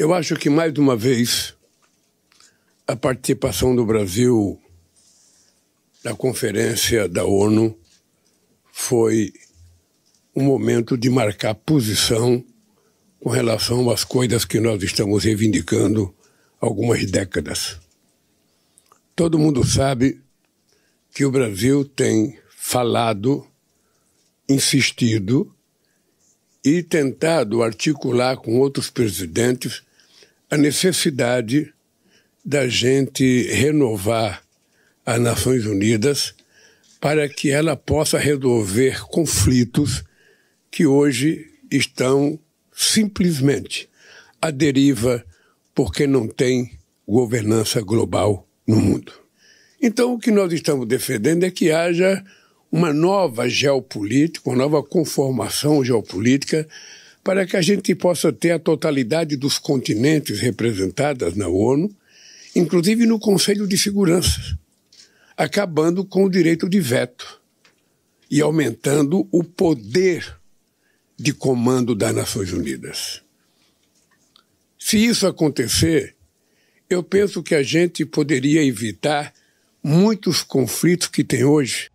Eu acho que, mais uma vez, a participação do Brasil na conferência da ONU foi um momento de marcar posição com relação às coisas que nós estamos reivindicando há algumas décadas. Todo mundo sabe que o Brasil tem falado, insistido e tentado articular com outros presidentes a necessidade da gente renovar as Nações Unidas para que ela possa resolver conflitos que hoje estão simplesmente à deriva porque não tem governança global no mundo. Então, o que nós estamos defendendo é que haja uma nova geopolítica, uma nova conformação geopolítica para que a gente possa ter a totalidade dos continentes representadas na ONU, inclusive no Conselho de Segurança, acabando com o direito de veto e aumentando o poder de comando das Nações Unidas. Se isso acontecer, eu penso que a gente poderia evitar muitos conflitos que tem hoje